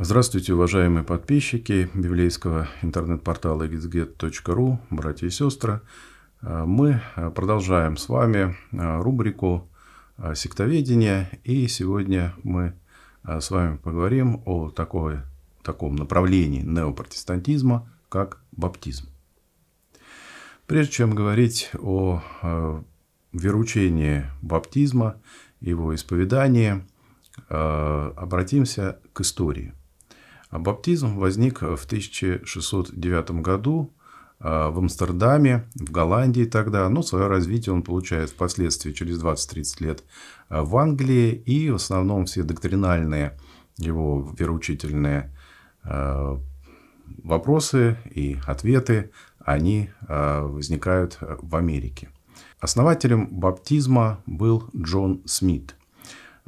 Здравствуйте, уважаемые подписчики библейского интернет-портала xget.ru, братья и сестры. Э, мы э, продолжаем с вами э, рубрику сектоведения, и сегодня мы с вами поговорим о такой, таком направлении неопротестантизма, как баптизм. Прежде чем говорить о веручении баптизма, его исповедании, обратимся к истории. А баптизм возник в 1609 году а, в Амстердаме, в Голландии тогда, но свое развитие он получает впоследствии через 20-30 лет а, в Англии, и в основном все доктринальные его вероучительные вопросы и ответы, они возникают в Америке. Основателем баптизма был Джон Смит –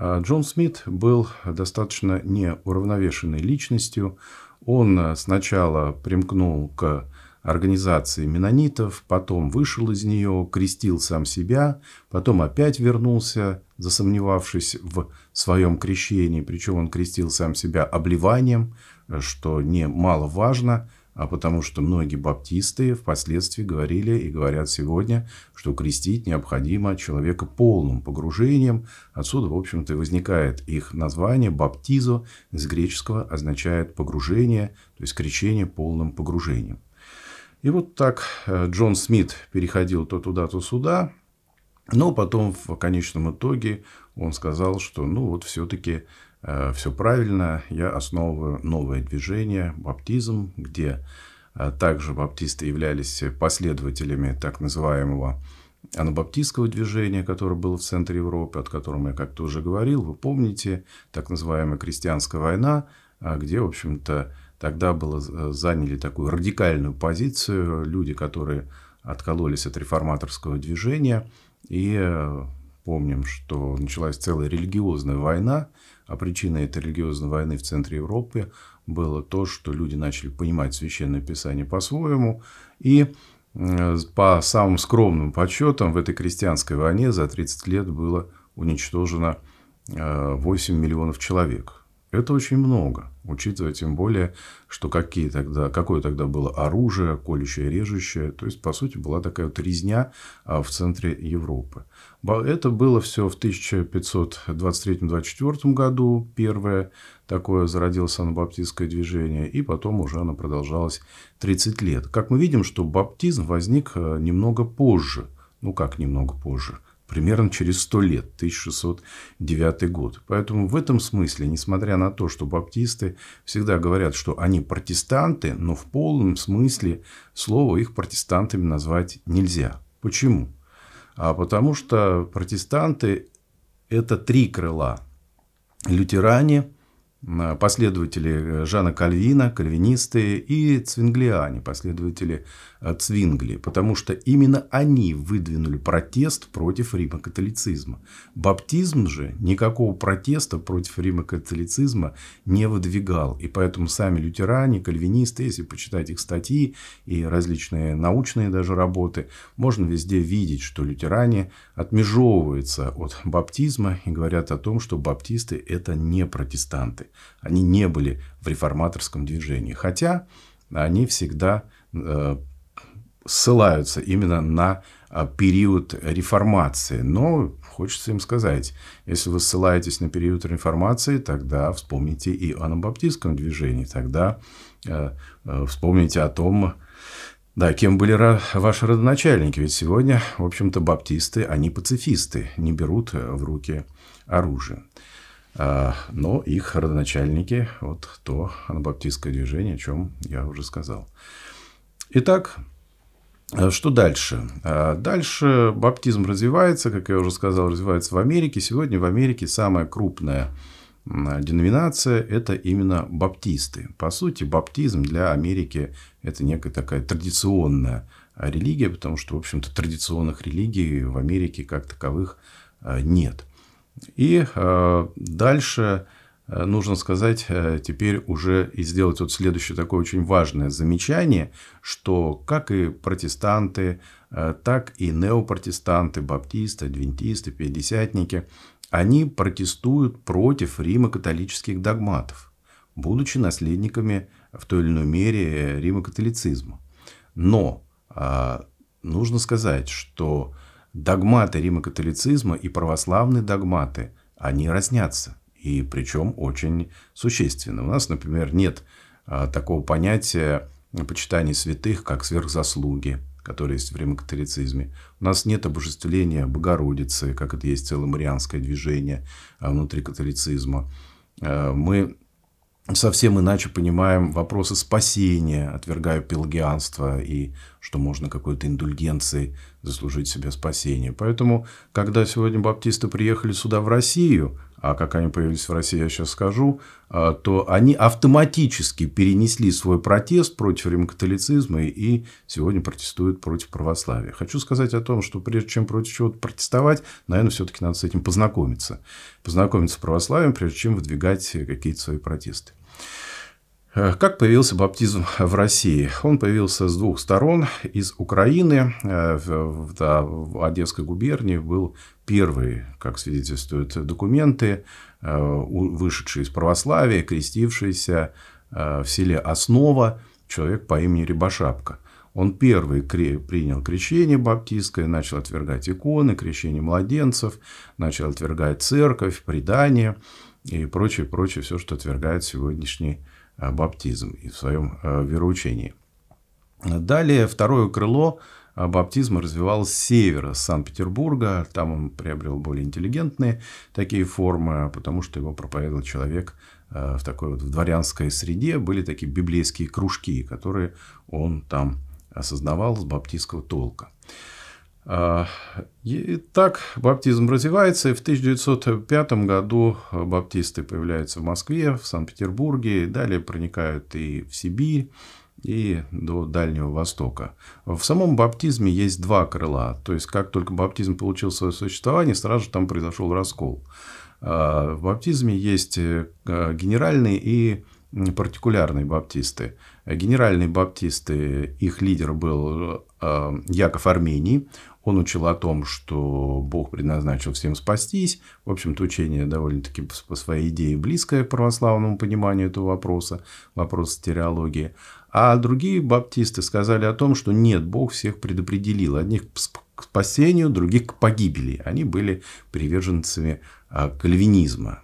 а Джон Смит был достаточно неуравновешенной личностью. Он э, сначала примкнул к организации менонитов, потом вышел из нее, крестил сам себя, потом опять вернулся, засомневавшись в своем крещении, причем он крестил сам себя обливанием, э, что немаловажно, важно а потому что многие баптисты впоследствии говорили и говорят сегодня, что крестить необходимо человека полным погружением. Отсюда, в общем-то, и возникает их название «баптизо» с греческого означает «погружение», то есть крещение полным погружением. И вот так э, Джон Смит переходил то туда, то сюда, но потом в конечном итоге он сказал, что ну вот все-таки Э, все правильно, я основываю новое движение, баптизм, где э, также баптисты являлись последователями так называемого анабаптистского движения, которое было в центре Европы, от которого я как-то уже говорил. Вы помните, так называемая крестьянская война, э, где, в общем-то, тогда было, заняли такую радикальную позицию люди, которые откололись от реформаторского движения и Помним, что началась целая религиозная война, а причиной этой религиозной войны в центре Европы было то, что люди начали понимать священное писание по-своему, и э, по самым скромным подсчетам в этой крестьянской войне за 30 лет было уничтожено 8 э, миллионов человек. Это очень много, учитывая тем более, что какие тогда, какое тогда было оружие, колющее, режущее. То есть, по сути, была такая вот резня а, в центре Европы. Это было все в 1523-24 году. Первое такое зародилось анабаптистское движение. И потом уже оно продолжалось 30 лет. Как мы видим, что баптизм возник э, немного позже. Ну, как немного позже – примерно через 100 лет, 1609 год. Поэтому в этом смысле, несмотря на то, что баптисты всегда говорят, что они протестанты, но в полном смысле слова их протестантами назвать нельзя. Почему? А потому что протестанты – это три крыла. Лютеране, последователи Жана Кальвина, кальвинисты и цвинглиане, последователи Э, Цвингли, потому что именно они выдвинули протест против римокатолицизма. Баптизм же никакого протеста против римокатолицизма не выдвигал, и поэтому сами лютеране, кальвинисты, если почитать их статьи и различные научные даже работы, можно везде видеть, что лютеране отмежевываются от баптизма и говорят о том, что баптисты – это не протестанты. Они не были в реформаторском движении, хотя они всегда э, ссылаются именно на а, период реформации. Но хочется им сказать, если вы ссылаетесь на период реформации, тогда вспомните и о анабаптистском движении, тогда а, а, вспомните о том, да, кем были ваши родоначальники. Ведь сегодня, в общем-то, баптисты, они пацифисты, не берут в руки оружие. но их родоначальники, вот то анабаптистское движение, о чем я уже сказал. Итак, Э, что дальше? Э, дальше баптизм развивается, как я уже сказал, развивается в Америке. Сегодня в Америке самая крупная деноминация – это именно баптисты. По сути, баптизм для Америки – это некая такая традиционная э, религия, потому что, в общем-то, традиционных религий в Америке как таковых нет. И дальше Э, нужно сказать э, теперь уже и сделать вот следующее такое очень важное замечание, что как и протестанты, э, так и неопротестанты, баптисты, адвентисты, пятидесятники, они протестуют против римо-католических догматов, будучи наследниками в той или иной мере римо-католицизма. Но а, нужно сказать, что догматы римо-католицизма и православные догматы, они разнятся. И причем очень существенно. У нас, например, нет а, такого понятия почитания святых, как сверхзаслуги, которые есть в римокатолицизме. У нас нет обожествления Богородицы, как это есть целое марианское движение а, внутри католицизма. А, мы совсем иначе понимаем вопросы спасения, отвергая пелагианство и что можно какой-то индульгенцией заслужить себе спасение. Поэтому, когда сегодня баптисты приехали сюда в Россию, а как они появились в России, я сейчас скажу, а, то они автоматически перенесли свой протест против римкатолицизма и сегодня протестуют против православия. Хочу сказать о том, что прежде чем против чего-то протестовать, наверное, все-таки надо с этим познакомиться. Познакомиться с православием, прежде чем выдвигать э, какие-то свои протесты. Э, как появился баптизм в России? Он появился с двух сторон. Из Украины, э, в, да, в Одесской губернии, был первый, как свидетельствуют документы, э, вышедший из православия, крестившийся в селе Основа, человек по имени Рябошапка. Он первый принял крещение баптистское, начал отвергать иконы, крещение младенцев, начал отвергать церковь, предание и прочее, прочее, все, что отвергает сегодняшний баптизм и в своем э, вероучении. Далее второе крыло баптизма развивалось с севера, с Санкт-Петербурга. Там он приобрел более интеллигентные такие формы, потому что его проповедовал человек э, в такой вот в дворянской среде. Были такие библейские кружки, которые он там осознавал с баптистского толка. А, и так баптизм развивается, и в 1905 году баптисты появляются в Москве, в Санкт-Петербурге, и далее проникают и в Сибирь, и до Дальнего Востока. В самом баптизме есть два крыла. То есть, как только баптизм получил свое существование, сразу же там произошел раскол. А, в баптизме есть э, генеральные и партикулярные баптисты генеральные баптисты, э, их лидер был э, Яков Армений. Он учил о том, что Бог предназначил всем спастись. В общем-то, учение довольно-таки по своей идее близкое православному пониманию этого вопроса, вопрос стереологии. А другие баптисты сказали о том, что нет, Бог всех предопределил. Одних к спасению, других к погибели. Они были приверженцами э, кальвинизма.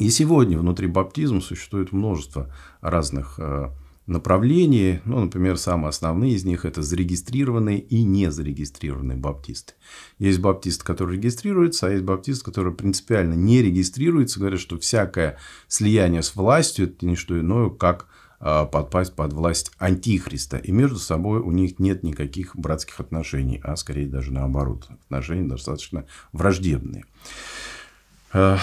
И сегодня внутри баптизма существует множество разных направлении. Ну, например, самые основные из них – это зарегистрированные и незарегистрированные баптисты. Есть баптист, который регистрируется, а есть баптист, который принципиально не регистрируется. Говорят, что всякое слияние с властью – это не что иное, как а, подпасть под власть антихриста. И между собой у них нет никаких братских отношений, а скорее даже наоборот. Отношения достаточно враждебные. Э,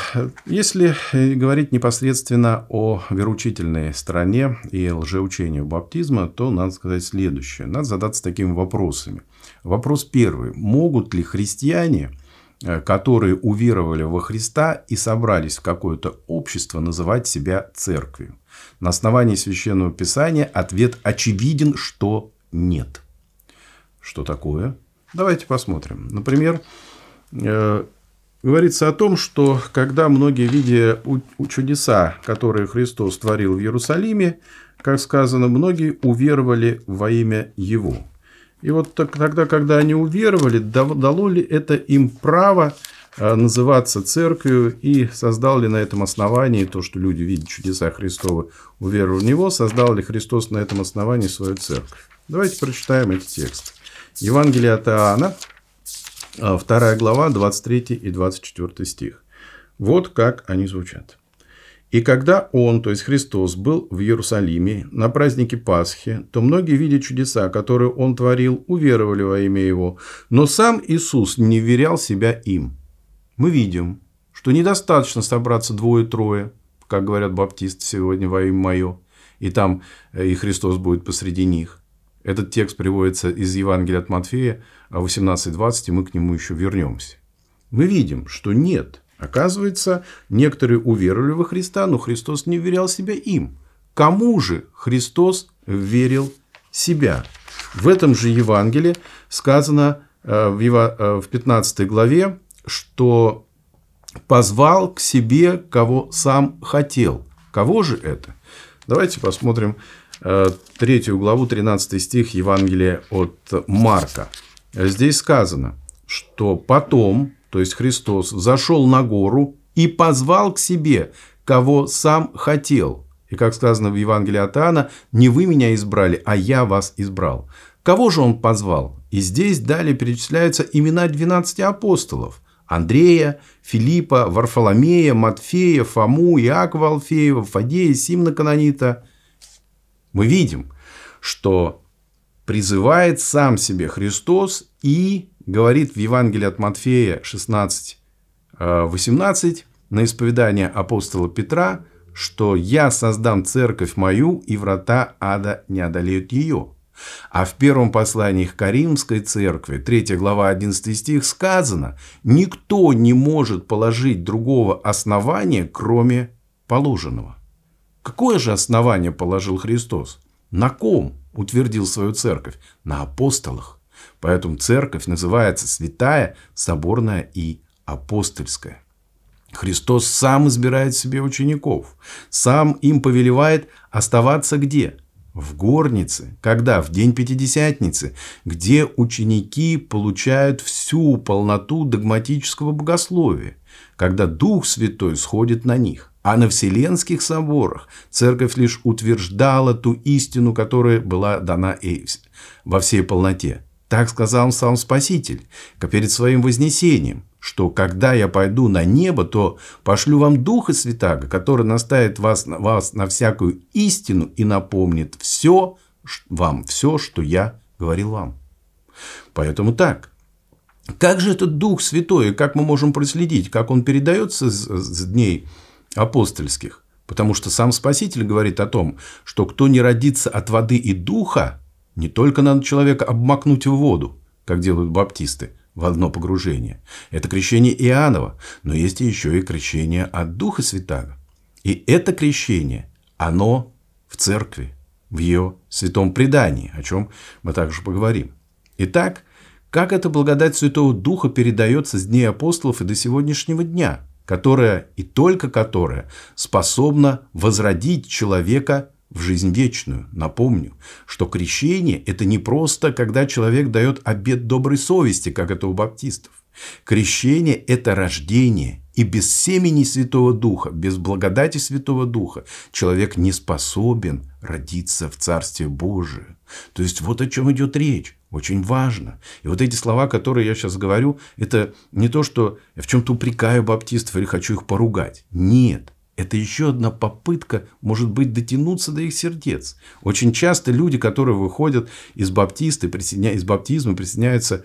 если э, говорить непосредственно о вероучительной стороне и лжеучению баптизма, то надо сказать следующее. Надо задаться такими вопросами. Вопрос первый. Могут ли христиане, э, которые уверовали во Христа и собрались в какое-то общество, называть себя церковью? На основании Священного Писания ответ очевиден, что нет. Что такое? Давайте посмотрим. Например, Говорится о том, что когда многие, видя чудеса, которые Христос творил в Иерусалиме, как сказано, многие уверовали во имя Его. И вот тогда, когда они уверовали, дало ли это им право а, называться церковью и создал ли на этом основании то, что люди видят чудеса Христова, уверовали в Него, создал ли Христос на этом основании свою церковь. Давайте прочитаем этот текст. Евангелие от Иоанна, 2 а глава, 23 и 24 стих. Вот как они звучат. «И когда Он, то есть Христос, был в Иерусалиме на празднике Пасхи, то многие, видя чудеса, которые Он творил, уверовали во имя Его, но сам Иисус не верял себя им». Мы видим, что недостаточно собраться двое-трое, как говорят баптисты сегодня во имя мое, и там э, и Христос будет посреди них. Этот текст приводится из Евангелия от Матфея 18.20, а и мы к нему еще вернемся. Мы видим, что нет. Оказывается, некоторые уверовали во Христа, но Христос не верял себя им. Кому же Христос верил себя? В этом же Евангелии сказано э, в 15 э, главе, что позвал к себе, кого сам хотел. Кого же это? Давайте посмотрим Э, третью главу, 13 стих Евангелия от Марка. Здесь сказано, что потом, то есть Христос, зашел на гору и позвал к себе, кого сам хотел. И как сказано в Евангелии от Иоанна, не вы меня избрали, а я вас избрал. Кого же он позвал? И здесь далее перечисляются имена 12 апостолов. Андрея, Филиппа, Варфоломея, Матфея, Фому, Иакова Алфеева, Фадея, Симна Канонита – мы видим, что призывает сам себе Христос и говорит в Евангелии от Матфея 16:18 э, на исповедание апостола Петра, что «я создам церковь мою, и врата ада не одолеют ее». А в первом послании к Каримской церкви, 3 глава 11 стих, сказано «никто не может положить другого основания, кроме положенного». Какое же основание положил Христос? На ком утвердил свою церковь? На апостолах. Поэтому церковь называется святая, соборная и апостольская. Христос сам избирает себе учеников, сам им повелевает оставаться где? В горнице, когда? В день Пятидесятницы, где ученики получают всю полноту догматического богословия, когда Дух Святой сходит на них. А на Вселенских соборах церковь лишь утверждала ту истину, которая была дана ей во всей полноте. Так сказал сам Спаситель перед своим вознесением, что когда я пойду на небо, то пошлю вам Духа Святаго, который наставит вас, вас на всякую истину и напомнит все вам, все, что я говорил вам. Поэтому так. Как же этот Дух Святой, как мы можем проследить, как он передается с, с дней апостольских. Потому что сам Спаситель говорит о том, что кто не родится от воды и духа, не только надо человека обмакнуть в воду, как делают баптисты, в одно погружение. Это крещение Иоаннова, но есть еще и крещение от Духа Святаго. И это крещение, оно в церкви, в ее святом предании, о чем мы также поговорим. Итак, как эта благодать Святого Духа передается с дней апостолов и до сегодняшнего дня – которая и только которая способна возродить человека в жизнь вечную. Напомню, что крещение – это не просто, когда человек дает обет доброй совести, как это у баптистов. Крещение – это рождение, и без семени Святого Духа, без благодати Святого Духа человек не способен родиться в Царстве Божие. То есть вот о чем идет речь. Очень важно. И вот эти слова, которые я сейчас говорю, это не то, что я в чем-то упрекаю баптистов или хочу их поругать. Нет. Это еще одна попытка, может быть, дотянуться до их сердец. Очень часто люди, которые выходят из, баптисты, присоединя... из баптизма, присоединяются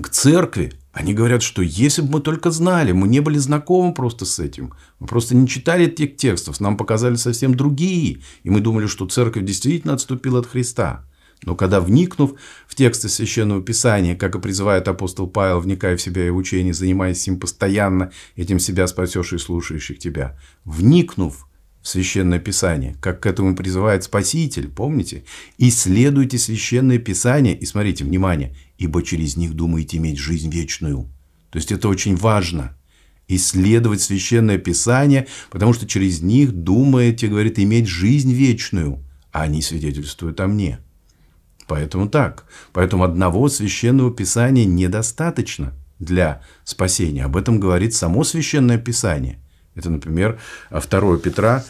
к церкви, они говорят, что если бы мы только знали, мы не были знакомы просто с этим, мы просто не читали тех текстов, нам показали совсем другие, и мы думали, что церковь действительно отступила от Христа. Но когда, вникнув в тексты Священного Писания, как и призывает апостол Павел, вникая в себя и учение, занимаясь им постоянно, этим себя спасешь и слушающих тебя, вникнув в Священное Писание, как к этому призывает Спаситель, помните? «Исследуйте Священное Писание, и смотрите, внимание, ибо через них думаете иметь жизнь вечную». То есть, это очень важно – исследовать Священное Писание, потому что через них думаете, говорит, иметь жизнь вечную, а они свидетельствуют о мне. Поэтому так. Поэтому одного священного писания недостаточно для спасения. Об этом говорит само священное писание. Это, например, 2 э, Петра,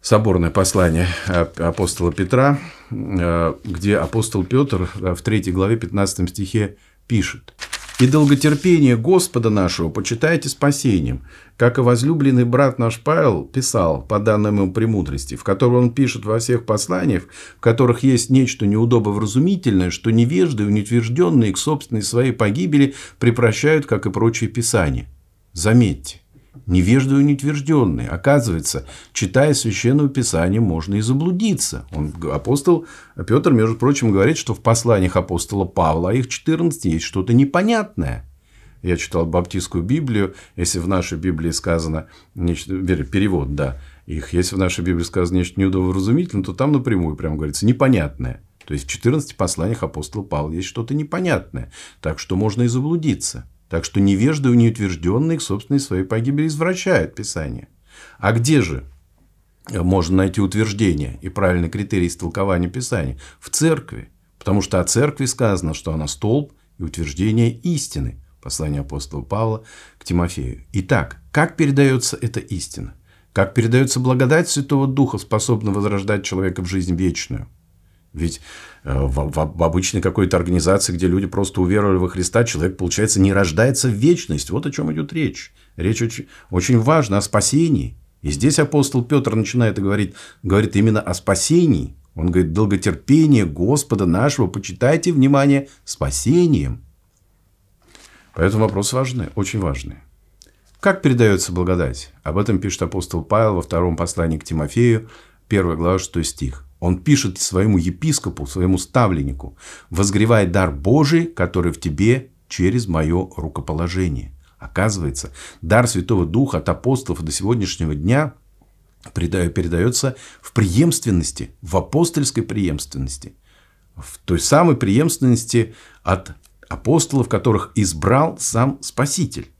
соборное послание э, апостола Петра, э, где апостол Петр в 3 главе 15 стихе пишет. И долготерпение Господа нашего почитайте спасением, как и возлюбленный брат наш Павел писал, по данным ему премудрости, в котором он пишет во всех посланиях, в которых есть нечто неудобовразумительное, что невежды и неутвержденные к собственной своей погибели препращают, как и прочие писания. Заметьте, невеждою нетвержденный. Оказывается, читая Священное Писание, можно и заблудиться. Он, апостол Петр, между прочим, говорит, что в посланиях апостола Павла, а их 14, есть что-то непонятное. Я читал баптистскую Библию, если в нашей Библии сказано, нечто, перевод, да, их, если в нашей Библии сказано нечто неудовразумительное, то там напрямую прямо говорится непонятное. То есть в 14 посланиях апостола Павла есть что-то непонятное, так что можно и заблудиться. Так что невежды неутвержденные к собственной своей погибели извращают Писание. А где же можно найти утверждение и правильный критерий истолкования Писания? В церкви. Потому что о церкви сказано, что она столб и утверждение истины. Послание апостола Павла к Тимофею. Итак, как передается эта истина? Как передается благодать Святого Духа, способна возрождать человека в жизнь вечную? Ведь э, в, в, в обычной какой-то организации, где люди просто уверовали во Христа, человек, получается, не рождается в вечность. Вот о чем идет речь. Речь очень, очень важна о спасении. И здесь апостол Петр начинает говорить, говорит именно о спасении. Он говорит, долготерпение Господа нашего, почитайте, внимание, спасением. Поэтому вопросы важны, очень важны. Как передается благодать? Об этом пишет апостол Павел во втором послании к Тимофею, 1 глава, 6 стих. Он пишет своему епископу, своему ставленнику, возгревай дар Божий, который в тебе через мое рукоположение. Оказывается, дар Святого Духа от апостолов до сегодняшнего дня передается в преемственности, в апостольской преемственности, в той самой преемственности от апостолов, которых избрал сам Спаситель.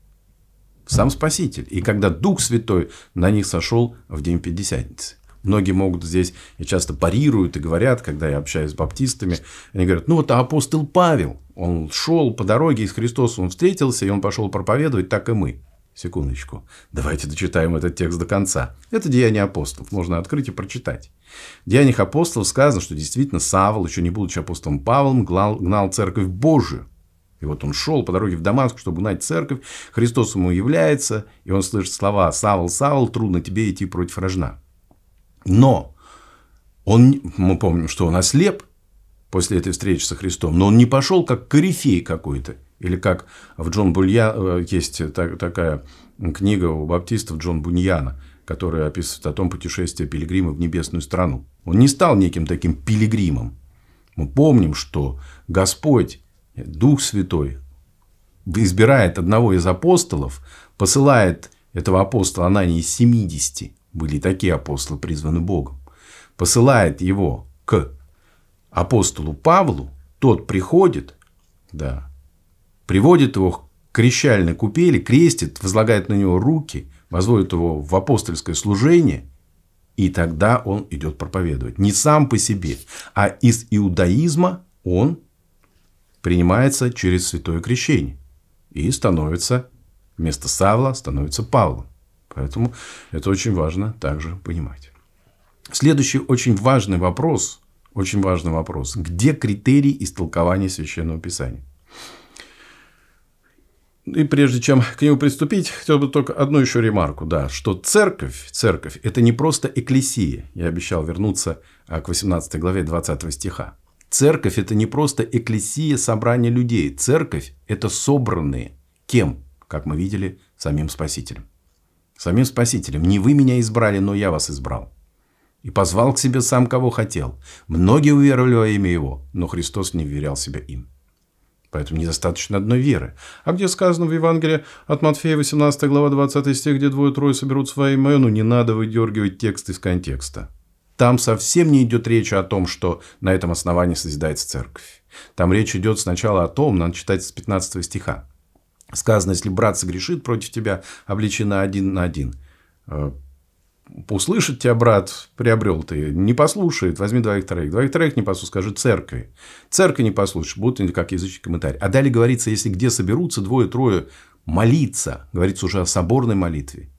Сам Спаситель. И когда Дух Святой на них сошел в день Пятидесятницы многие могут здесь, и часто парируют и говорят, когда я общаюсь с баптистами, они говорят, ну вот апостол Павел, он шел по дороге, из с он встретился, и он пошел проповедовать, так и мы. Секундочку, давайте дочитаем этот текст до конца. Это «Деяния апостолов», можно открыть и прочитать. В «Деяниях апостолов» сказано, что действительно Савол, еще не будучи апостолом Павлом, гнал, гнал церковь Божию. И вот он шел по дороге в Дамаск, чтобы гнать церковь, Христос ему является, и он слышит слова «Савол, Савол, трудно тебе идти против рожна». Но он, мы помним, что он ослеп после этой встречи со Христом, но он не пошел как корифей какой-то. Или как в Джон Булья э, есть такая книга у баптистов Джон Буньяна, которая описывает о том путешествие пилигрима в небесную страну. Он не стал неким таким пилигримом. Мы помним, что Господь, Дух Святой, избирает одного из апостолов, посылает этого апостола Анания из 70 были такие апостолы призваны Богом, посылает его к апостолу Павлу, тот приходит, да, приводит его к крещальной купели, крестит, возлагает на него руки, возводит его в апостольское служение, и тогда он идет проповедовать. Не сам по себе, а из иудаизма он принимается через святое крещение и становится, вместо Савла становится Павлом. Поэтому это очень важно также понимать. Следующий очень важный вопрос, очень важный вопрос, где критерии истолкования священного писания? И прежде чем к нему приступить, хотел бы только одну еще ремарку, да, что церковь, церковь – это не просто экклесия. Я обещал вернуться а, к 18 главе 20 стиха. Церковь – это не просто экклесия, собрание людей. Церковь – это собранные кем, как мы видели, самим Спасителем самим Спасителем. Не вы меня избрали, но я вас избрал. И позвал к себе сам, кого хотел. Многие уверовали во имя его, но Христос не верял себя им. Поэтому недостаточно одной веры. А где сказано в Евангелии от Матфея 18 глава 20 стих, где двое-трое соберут свои мое, ну не надо выдергивать текст из контекста. Там совсем не идет речь о том, что на этом основании созидается церковь. Там речь идет сначала о том, надо читать с 15 стиха. Сказано, если брат согрешит против тебя, обличено один на один. Э, Услышит тебя брат, приобрел ты, не послушает, возьми двоих-троих. Двоих-троих не послушает, скажи церкви. Церкви не послушаешь, будут они как язычный комментарий. А далее говорится, если где соберутся двое-трое, молиться. Говорится уже о соборной молитве.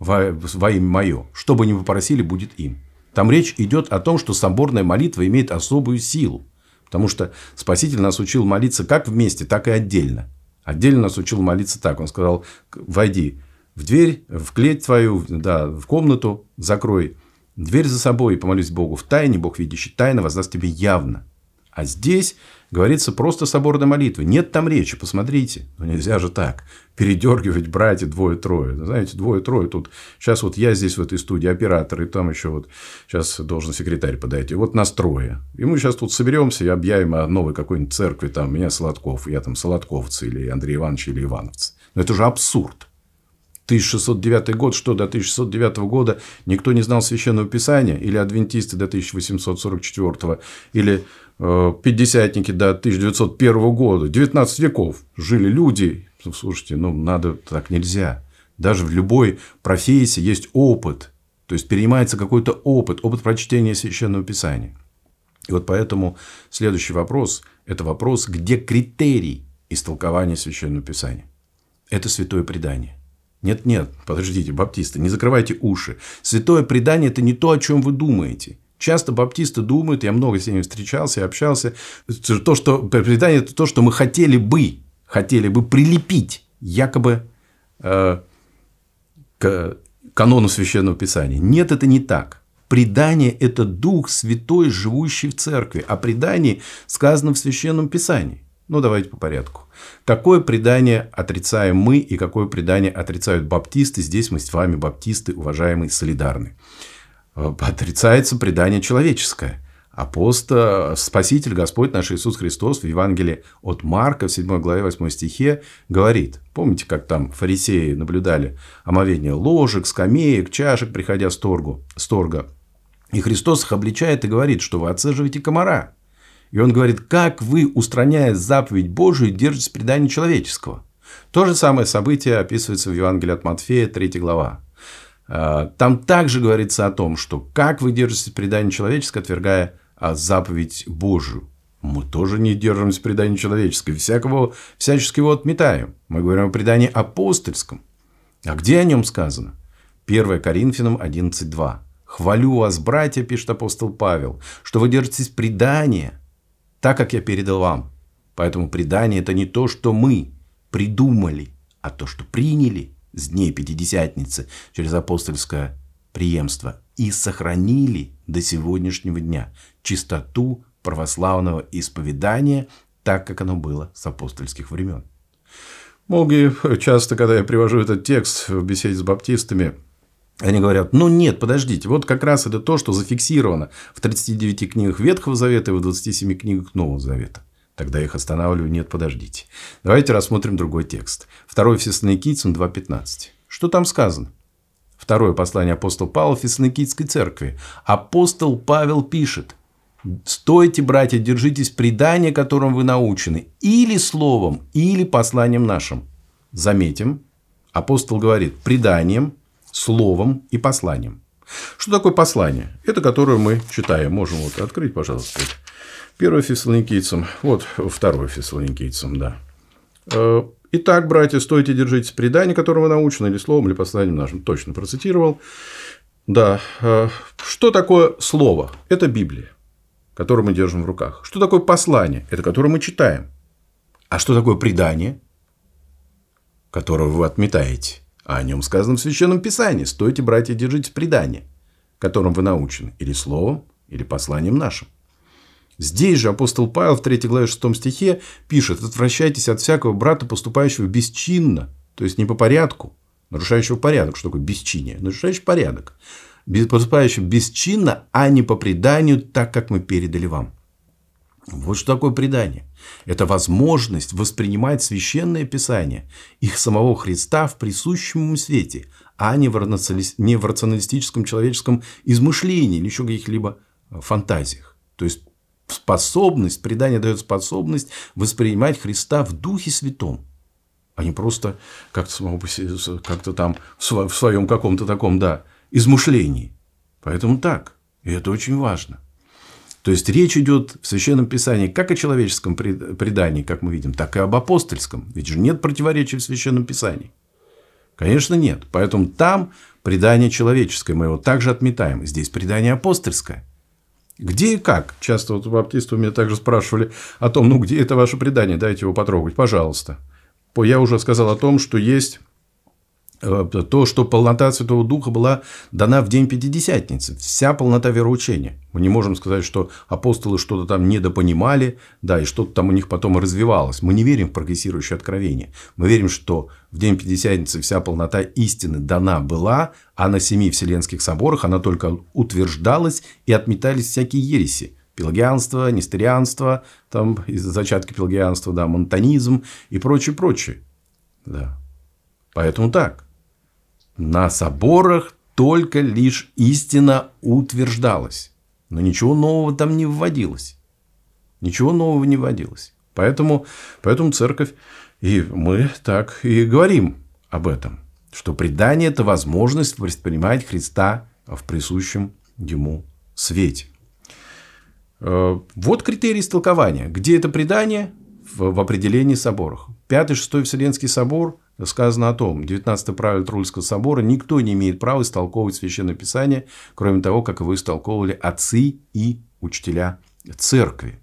Во, во имя мое. Что бы ни попросили, будет им. Там речь идет о том, что соборная молитва имеет особую силу. Потому что Спаситель нас учил молиться как вместе, так и отдельно. Отдельно нас учил молиться так. Он сказал, войди в дверь, в клеть твою, да, в комнату, закрой дверь за собой и помолись Богу. В тайне Бог видящий, тайно воздаст тебе явно. А здесь говорится просто соборная молитва. Нет там речи, посмотрите. Ну, нельзя же так передергивать братья двое-трое. Ну, знаете, двое-трое тут. Сейчас вот я здесь в этой студии оператор, и там еще вот сейчас должен секретарь подойти. Вот нас трое. И мы сейчас тут соберемся и объявим о новой какой-нибудь церкви. Там меня Солодков, я там Солодковцы, или Андрей Иванович, или Ивановцы. Но ну, это же абсурд. 1609 год, что до 1609 года никто не знал Священного Писания, или адвентисты до 1844, или Э, пятидесятники до 1901 года, 19 веков жили люди. Слушайте, ну, надо так нельзя. Даже в любой профессии есть опыт. То есть, перенимается какой-то опыт, опыт прочтения Священного Писания. И вот поэтому следующий вопрос – это вопрос, где критерий истолкования Священного Писания. Это святое предание. Нет, нет, подождите, баптисты, не закрывайте уши. Святое предание – это не то, о чем вы думаете. Часто баптисты думают, я много с ними встречался и общался, то, что предание – это то, что мы хотели бы, хотели бы прилепить якобы э, к канону Священного Писания. Нет, это не так. Предание – это Дух Святой, живущий в церкви. О а предании сказано в Священном Писании. Ну, давайте по порядку. Какое предание отрицаем мы и какое предание отрицают баптисты? Здесь мы с вами, баптисты, уважаемые, солидарны. Э, отрицается предание человеческое. Апостол, э, Спаситель, Господь наш Иисус Христос в Евангелии от Марка, в 7 главе 8 стихе, говорит, помните, как там фарисеи наблюдали омовение ложек, скамеек, чашек, приходя с, торгу, с торга. И Христос их обличает и говорит, что вы отцеживаете комара. И он говорит, как вы, устраняя заповедь Божию, держитесь предания человеческого. То же самое событие описывается в Евангелии от Матфея, 3 глава. Э, там также говорится о том, что как вы держитесь предания человеческое, отвергая а, заповедь Божию. Мы тоже не держимся предания человеческого всякого, всячески его отметаем. Мы говорим о предании апостольском. А где о нем сказано? 1 Коринфянам 11.2. «Хвалю вас, братья, — пишет апостол Павел, — что вы держитесь предания, так, как я передал вам. Поэтому предание – это не то, что мы придумали, а то, что приняли – с дней Пятидесятницы через апостольское преемство и сохранили до сегодняшнего дня чистоту православного исповедания, так как оно было с апостольских времен. Многие часто, когда я привожу этот текст в беседе с баптистами, они говорят, ну нет, подождите, вот как раз это то, что зафиксировано в 39 книгах Ветхого Завета и в 27 книгах Нового Завета. Тогда их останавливаю. Нет, подождите. Давайте рассмотрим другой текст. 2 Фессалоникийцам 2.15. Что там сказано? Второе послание апостола Павла Фессалоникийской церкви. Апостол Павел пишет. «Стойте, братья, держитесь предания, которым вы научены, или словом, или посланием нашим». Заметим, апостол говорит «преданием», «словом» и «посланием». Что такое послание? Это, которое мы читаем. Можем вот открыть, пожалуйста. Первое фессалоникийцам. Вот второе фессалоникийцам, да. Э, Итак, братья, стойте, держитесь предания, которого научно, или словом, или посланием нашим. Точно процитировал. Да. Э, что такое слово? Это Библия, которую мы держим в руках. Что такое послание? Это которое мы читаем. А что такое предание, которое вы отметаете? А о нем сказано в Священном Писании. Стойте, братья, держитесь предания, которым вы научены, или словом, или посланием нашим. Здесь же апостол Павел в 3 главе 6 стихе пишет «Отвращайтесь от всякого брата, поступающего бесчинно, то есть не по порядку, нарушающего порядок». Что такое бесчиние? Нарушающий порядок. Поступающего бесчинно, а не по преданию, так, как мы передали вам. Вот что такое предание. Это возможность воспринимать священное писание, их самого Христа в присущем ему свете, а не в рационалистическом человеческом измышлении или еще каких-либо э, фантазиях. То есть способность, предание дает способность воспринимать Христа в Духе Святом, а не просто как-то, как-то там в своем каком-то таком, да, измышлении. Поэтому так. И это очень важно. То есть речь идет в Священном Писании как о человеческом предании, как мы видим, так и об апостольском. Ведь же нет противоречий в Священном Писании. Конечно, нет. Поэтому там предание человеческое, мы его также отметаем. Здесь предание апостольское. Где и как? Часто вот баптисты у меня также спрашивали о том, ну где это ваше предание, дайте его потрогать, пожалуйста. Я уже сказал о том, что есть Э, то, что полнота Святого Духа была дана в день Пятидесятницы. Вся полнота вероучения. Мы не можем сказать, что апостолы что-то там недопонимали, да, и что-то там у них потом развивалось. Мы не верим в прогрессирующее откровение. Мы верим, что в день Пятидесятницы вся полнота истины дана была, а на семи Вселенских соборах она только утверждалась и отметались всякие ереси. Пелагианство, нестерианство, там из зачатки пелагианства, да, монтанизм и прочее, прочее. Да. Поэтому так. На соборах только лишь истина утверждалась, но ничего нового там не вводилось. Ничего нового не вводилось. Поэтому, поэтому церковь, и мы так и говорим об этом, что предание – это возможность воспринимать Христа в присущем ему свете. Э, вот критерий истолкования. Где это предание? В определении соборах. Пятый, шестой Вселенский собор сказано о том, 19 правило Трульского собора, никто не имеет права истолковывать Священное Писание, кроме того, как его истолковывали отцы и учителя церкви.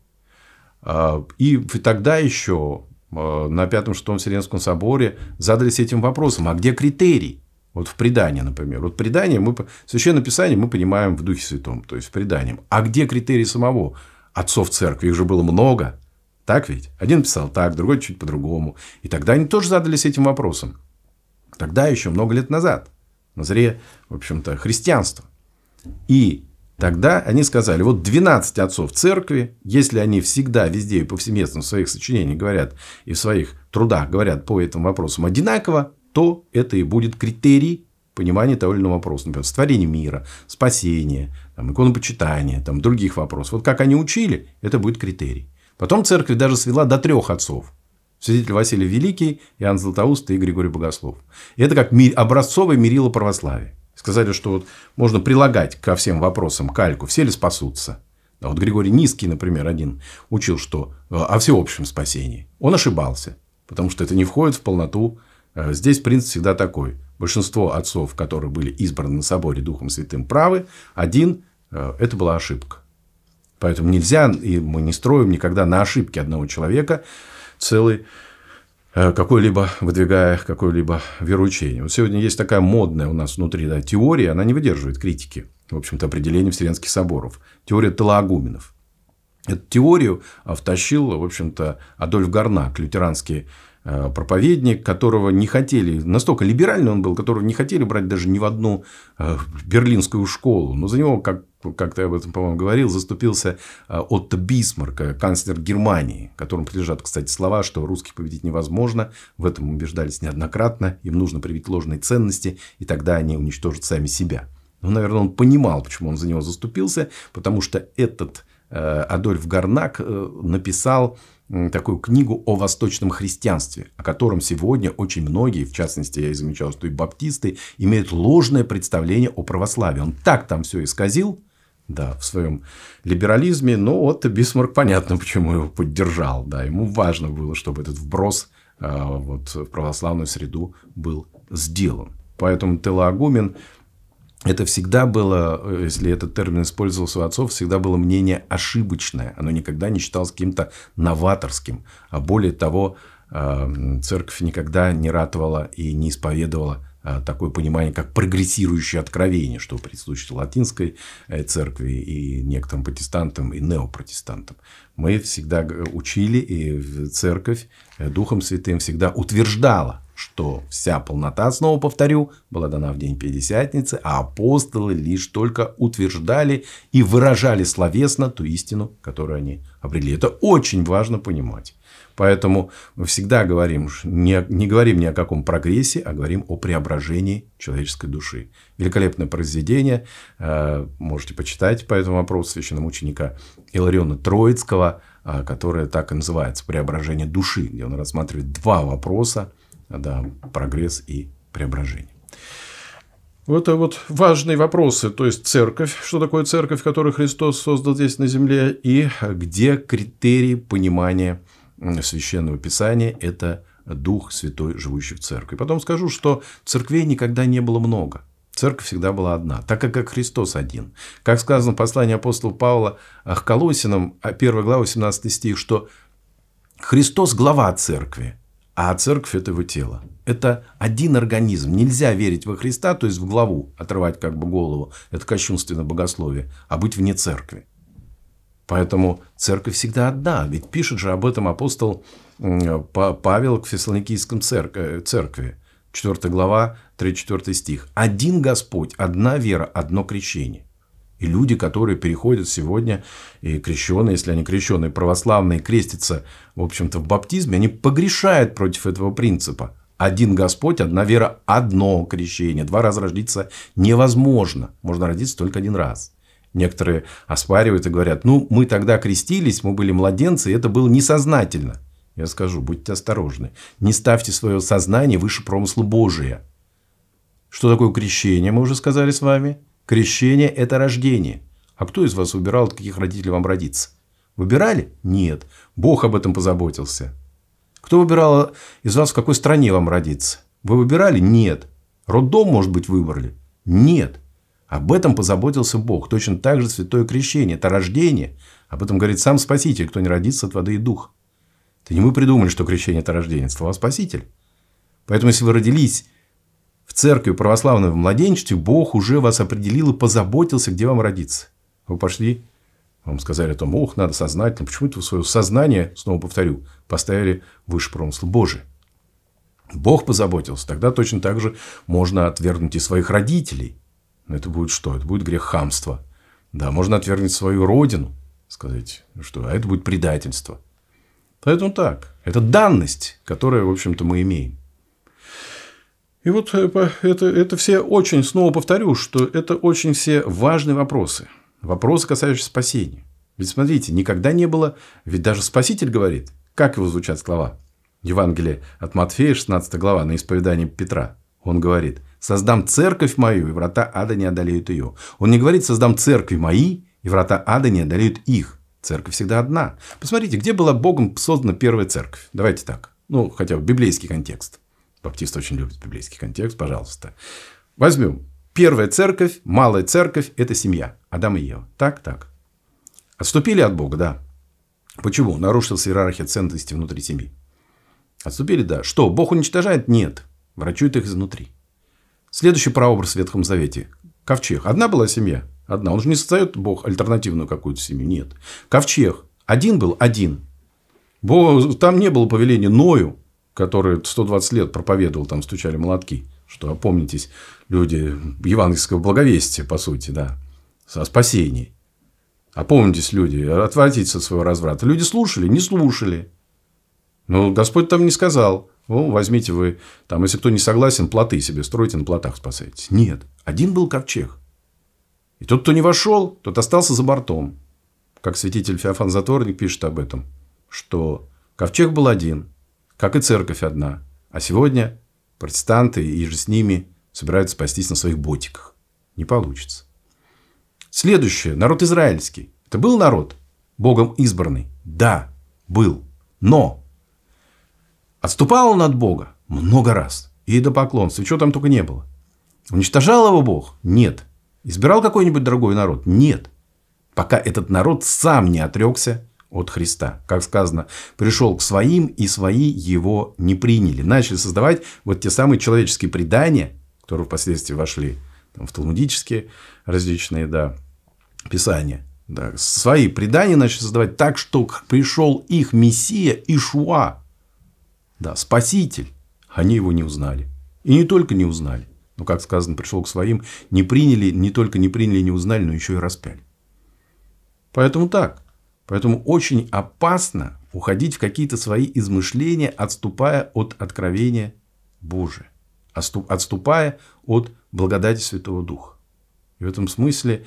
А, и тогда еще а, на Пятом Шестом Вселенском соборе задались этим вопросом, а где критерий? Вот в предании, например. Вот предание мы, священное писание мы понимаем в Духе Святом, то есть в преданием. А где критерии самого отцов церкви? Их же было много. Так ведь? Один писал так, другой чуть по-другому. И тогда они тоже задались этим вопросом. Тогда еще много лет назад. На заре, в общем-то, христианство. И тогда они сказали, вот 12 отцов церкви, если они всегда, везде и повсеместно в своих сочинениях говорят, и в своих трудах говорят по этим вопросам одинаково, то это и будет критерий понимания того или иного вопроса. Например, сотворение мира, спасение, там, иконопочитание, там, других вопросов. Вот как они учили, это будет критерий. Потом церковь даже свела до трех отцов. Свидетель Василий Великий, Иоанн Златоуст и Григорий Богослов. И это как образцовое мерило православия. Сказали, что вот можно прилагать ко всем вопросам кальку, все ли спасутся. А вот Григорий Низкий, например, один учил, что э, о всеобщем спасении. Он ошибался, потому что это не входит в полноту. Э, здесь принцип всегда такой. Большинство отцов, которые были избраны на соборе Духом Святым, правы. Один э, – это была ошибка. Поэтому нельзя, и мы не строим никогда на ошибке одного человека целый э, какой-либо, выдвигая какое-либо вероучение. Вот сегодня есть такая модная у нас внутри да, теория, она не выдерживает критики, в общем-то, определения Вселенских соборов. Теория Талагуменов. Эту теорию втащил, в общем-то, Адольф Гарнак, лютеранский Э, проповедник, которого не хотели, настолько либеральный он был, которого не хотели брать даже ни в одну э, берлинскую школу. Но за него, как, как ты об этом, по-моему, говорил, заступился э, Отто Бисмарк, канцлер Германии, которому прилежат, кстати, слова, что русских победить невозможно, в этом убеждались неоднократно, им нужно привить ложные ценности, и тогда они уничтожат сами себя. Ну, наверное, он понимал, почему он за него заступился, потому что этот Адольф Гарнак написал такую книгу о восточном христианстве, о котором сегодня очень многие, в частности, я и замечал, что и баптисты, имеют ложное представление о православии. Он так там все исказил, да, в своем либерализме, но вот Бисмарк понятно, почему его поддержал, да, ему важно было, чтобы этот вброс а, вот, в православную среду был сделан. Поэтому Телагумен это всегда было, э, если этот термин использовался у отцов, всегда было мнение ошибочное. Оно никогда не считалось каким-то новаторским. А более того, эм, церковь никогда не ратовала и не исповедовала э, такое понимание, как прогрессирующее откровение, что присутствует латинской э, церкви и некоторым протестантам, и неопротестантам. Мы всегда учили, и церковь Духом Святым всегда утверждала что вся полнота, снова повторю, была дана в день Пятидесятницы, а апостолы лишь только утверждали и выражали словесно ту истину, которую они обрели. Это очень важно понимать. Поэтому мы всегда говорим, не, не говорим ни о каком прогрессе, а говорим о преображении человеческой души. Великолепное произведение, э, можете почитать по этому вопросу священного ученика Илариона Троицкого, э, которое так и называется «Преображение души», где он рассматривает два вопроса да, прогресс и преображение. Это вот важные вопросы, то есть церковь, что такое церковь, которую Христос создал здесь на земле, и э, где критерии понимания Священного Писания – это Дух Святой, живущий в церкви. Потом скажу, что церквей никогда не было много. Церковь всегда была одна, так как, как Христос один. Как сказано в послании апостола Павла э, к Колосинам, 1 э, глава, 18 стих, что Христос – глава церкви, а церковь – этого тела — Это один организм. Нельзя верить во Христа, то есть в главу, отрывать как бы голову. Это кощунственное богословие. А быть вне церкви. Поэтому церковь всегда одна. Ведь пишет же об этом апостол Павел к Фессалоникийском э, церкви. 4 глава, 34 стих. «Один Господь, одна вера, одно крещение». И люди, которые переходят сегодня, и крещенные, если они крещенные, православные, крестятся, в общем-то, в баптизме, они погрешают против этого принципа. Один Господь, одна вера, одно крещение. Два раза родиться невозможно. Можно родиться только один раз. Некоторые оспаривают и говорят, ну, мы тогда крестились, мы были младенцы, и это было несознательно. Я скажу, будьте осторожны. Не ставьте свое сознание выше промысла Божия. Что такое крещение, мы уже сказали с вами. Крещение – это рождение. А кто из вас выбирал, от каких родителей вам родиться? Выбирали? Нет. Бог об этом позаботился. Кто выбирал э, из вас, в какой стране вам родиться? Вы выбирали? Нет. Роддом, может быть, выбрали? Нет. Об этом позаботился Бог. Точно так же святое крещение – это рождение. Об этом говорит сам Спаситель, кто не родится от воды и духа. Это не мы придумали, что крещение – это рождение, это слова Спаситель. Поэтому, если вы родились в церкви православной в младенчестве Бог уже вас определил и позаботился, где вам родиться. Вы пошли, вам сказали о том, ох, надо сознательно. Почему-то свое сознание, снова повторю, поставили выше промысла Божий. Бог позаботился, тогда точно так же можно отвергнуть и своих родителей. Но это будет что? Это будет грех хамства. Да, можно отвергнуть свою родину, сказать, ну что а это будет предательство. Поэтому так. Это данность, которую, в общем-то, мы имеем. И вот э, это, это все очень, снова повторю, что это очень все важные вопросы. Вопросы, касающиеся спасения. Ведь смотрите, никогда не было, ведь даже Спаситель говорит, как его звучат слова. Евангелие от Матфея, 16 глава, на исповедании Петра. Он говорит, «Создам церковь мою, и врата ада не одолеют ее». Он не говорит, «Создам церкви мои, и врата ада не одолеют их». Церковь всегда одна. Посмотрите, где была Богом создана первая церковь? Давайте так. Ну, хотя бы библейский контекст. Баптисты очень любят библейский контекст, пожалуйста. Возьмем. Первая церковь, малая церковь – это семья. Адам и Ева. Так, так. Отступили от Бога, да. Почему? Нарушилась иерархия ценностей внутри семьи. Отступили, да. Что, Бог уничтожает? Нет. Врачует их изнутри. Следующий прообраз в Ветхом Завете. Ковчег. Одна была семья? Одна. Он же не создает Бог альтернативную какую-то семью. Нет. Ковчег. Один был? Один. Бог, там не было повеления Ною который 120 лет проповедовал, там стучали молотки, что, опомнитесь, люди евангельского благовестия, по сути, да, о спасении. Опомнитесь, люди, отвратитесь от своего разврата. Люди слушали, не слушали. Но Господь там не сказал, ну, возьмите вы, там, если кто не согласен, плоты себе стройте на плотах спасаетесь. Нет, один был ковчег. И тот, кто не вошел, тот остался за бортом. Как святитель Феофан Заторник пишет об этом, что ковчег был один – как и церковь одна. А сегодня протестанты и же с ними собираются спастись на своих ботиках. Не получится. Следующее. Народ израильский. Это был народ? Богом избранный? Да, был. Но отступал он от Бога много раз. И до поклонства. И чего там только не было. Уничтожал его Бог? Нет. Избирал какой-нибудь другой народ? Нет. Пока этот народ сам не отрекся от Христа. Как сказано, пришел к своим, и свои его не приняли. Начали создавать вот те самые человеческие предания, которые впоследствии вошли там, в талмудические различные да, писания. Да, свои предания начали создавать так, что пришел их Мессия Ишуа, да, Спаситель. Они его не узнали. И не только не узнали, но, как сказано, пришел к своим, не приняли, не только не приняли, не узнали, но еще и распяли. Поэтому так – Поэтому очень опасно уходить в какие-то свои измышления, отступая от откровения Божия, отступая от благодати Святого Духа. И в этом смысле,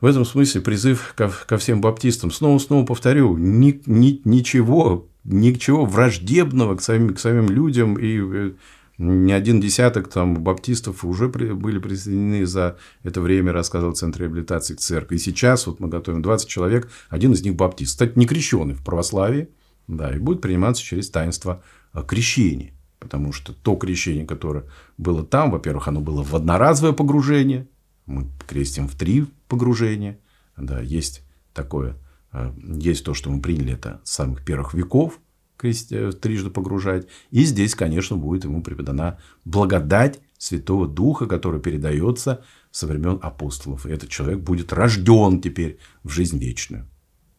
в этом смысле призыв ко, ко всем баптистам. Снова-снова повторю, ни, ни, ничего, ничего враждебного к самим, к самим людям и э, не один десяток там баптистов уже при, были присоединены за это время, рассказывал Центр реабилитации к церкви. И сейчас вот мы готовим 20 человек, один из них баптист. Кстати, не крещенный в православии, да, и будет приниматься через таинство а, крещения. Потому что то крещение, которое было там, во-первых, оно было в одноразовое погружение. Мы крестим в три погружения. Да, есть такое. А, есть то, что мы приняли это с самых первых веков. Э, трижды погружать. И здесь, конечно, будет ему преподана благодать Святого Духа, который передается со времен апостолов. И этот человек будет рожден теперь в жизнь вечную.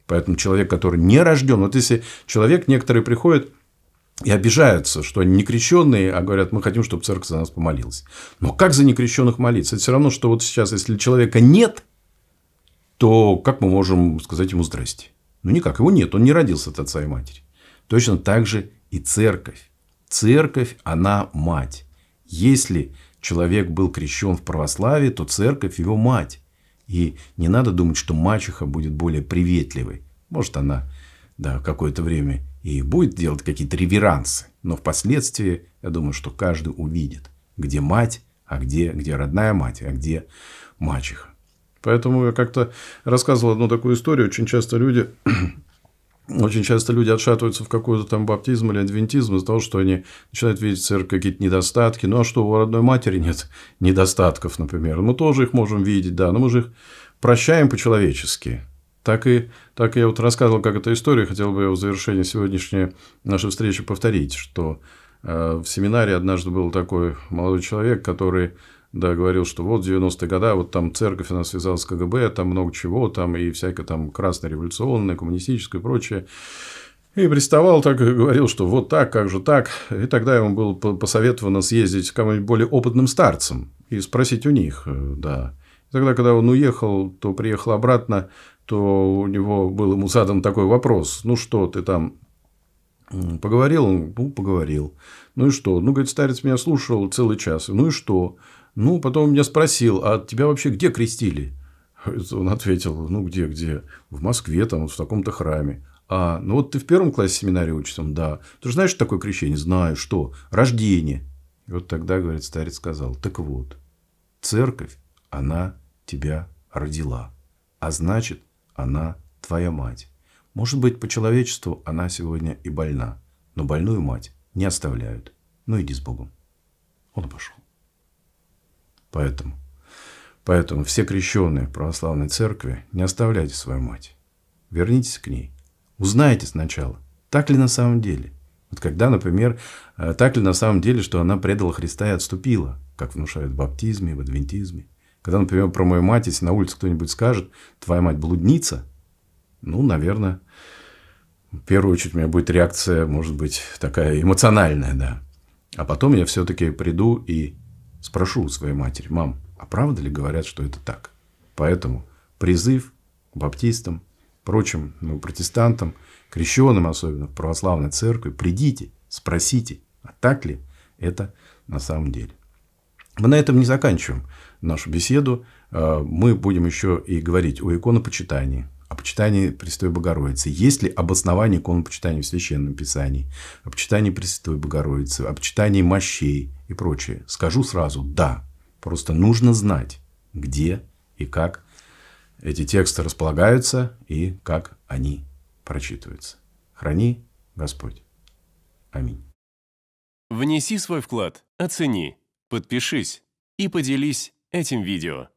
Поэтому человек, который не рожден, вот если человек, некоторые приходят и обижаются, что они не крещенные, а говорят, мы хотим, чтобы церковь за нас помолилась. Но как за некрещенных молиться? Это все равно, что вот сейчас, если человека нет, то как мы можем сказать ему здрасте? Ну никак, его нет, он не родился от отца и матери. Точно так же и церковь. Церковь, она мать. Если человек был крещен в православии, то церковь его мать. И не надо думать, что мачеха будет более приветливой. Может, она да, какое-то время и будет делать какие-то реверансы. Но впоследствии, я думаю, что каждый увидит, где мать, а где, где родная мать, а где мачеха. Поэтому я как-то рассказывал одну такую историю. Очень часто люди очень часто люди отшатываются в какой-то там баптизм или адвентизм из-за того, что они начинают видеть в церкви какие-то недостатки. Ну, а что, у родной матери нет недостатков, например. Мы тоже их можем видеть, да, но мы же их прощаем по-человечески. Так и так я вот рассказывал, как эта история, хотел бы в завершении сегодняшней нашей встречи повторить, что э, в семинаре однажды был такой молодой человек, который да, говорил, что вот 90-е годы, вот там церковь она связалась с КГБ, там много чего, там и всякое там красно-революционное, коммунистическое и прочее. И приставал так и говорил, что вот так, как же так. И тогда ему было посоветовано съездить к кому-нибудь более опытным старцам и спросить у них, э, да. И тогда, когда он уехал, то приехал обратно, то у него был ему задан такой вопрос. Ну, что ты там поговорил? Ну, поговорил. Ну, и что? Ну, говорит, старец меня слушал целый час. Ну, и что? Ну, потом меня спросил, а тебя вообще где крестили? Он ответил, ну, где, где? В Москве, там, вот в таком-то храме. А, ну вот ты в первом классе семинарии учишься, да. Ты же знаешь, что такое крещение? Знаю, что? Рождение. И вот тогда, говорит, старец сказал, так вот, церковь, она тебя родила. А значит, она твоя мать. Может быть, по человечеству она сегодня и больна, но больную мать не оставляют. Ну иди с Богом. Он пошел. Поэтому, поэтому все крещенные в православной церкви не оставляйте свою мать. Вернитесь к ней. Узнайте сначала, так ли на самом деле. Вот когда, например, э, так ли на самом деле, что она предала Христа и отступила, как внушают в баптизме, в адвентизме. Когда, например, про мою мать, если на улице кто-нибудь скажет, твоя мать блудница, ну, наверное, в первую очередь у меня будет реакция, может быть, такая эмоциональная, да. А потом я все-таки приду и Спрошу у своей матери, мам, а правда ли говорят, что это так? Поэтому призыв баптистам, прочим ну, протестантам, крещенным особенно в православной церкви, придите, спросите, а так ли это на самом деле. Мы на этом не заканчиваем нашу беседу. А, мы будем еще и говорить о иконопочитании, о почитании Престой Богородицы? Есть ли обоснование иконопочитания в Священном Писании? О почитании Престой Богородицы, о почитании мощей и прочее? Скажу сразу – да. Просто нужно знать, где и как эти тексты располагаются и как они прочитываются. Храни Господь. Аминь. Внеси свой вклад, оцени, подпишись и поделись этим видео.